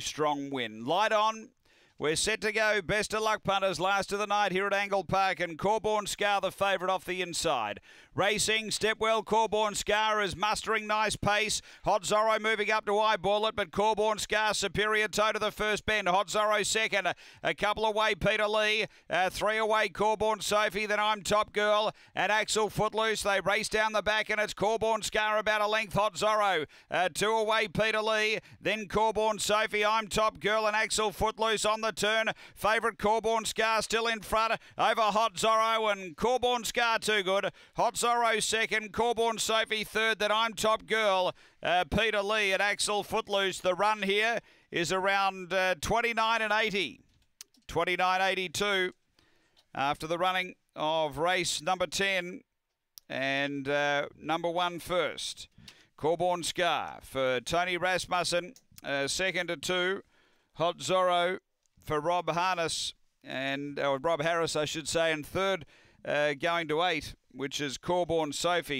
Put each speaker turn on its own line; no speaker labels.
strong win. Light on we're set to go. Best of luck, punters. Last of the night here at Angle Park, and Corborn Scar, the favourite off the inside. Racing Stepwell, Corborn Scar is mustering nice pace. Hot Zorro moving up to eyeball it, but Corborn Scar superior toe to the first bend. Hot Zorro second. A couple away, Peter Lee. Uh, three away, Corborn Sophie. Then I'm Top Girl and Axel Footloose. They race down the back, and it's Corborn Scar about a length. Hot Zorro. Uh, two away, Peter Lee. Then Corborn Sophie. I'm Top Girl and Axel Footloose on the the turn. Favourite Corborn Scar still in front over Hot Zorro and Corborn Scar too good. Hot Zorro second, Corborn Sophie third, then I'm Top Girl, uh, Peter Lee and Axel Footloose. The run here is around uh, 29 and 80. 29.82 after the running of race number 10 and uh, number one first. Corborn Scar for Tony Rasmussen, uh, second to two. Hot Zorro for Rob Harness and uh, Rob Harris, I should say, and third uh, going to eight, which is Corborn Sophie.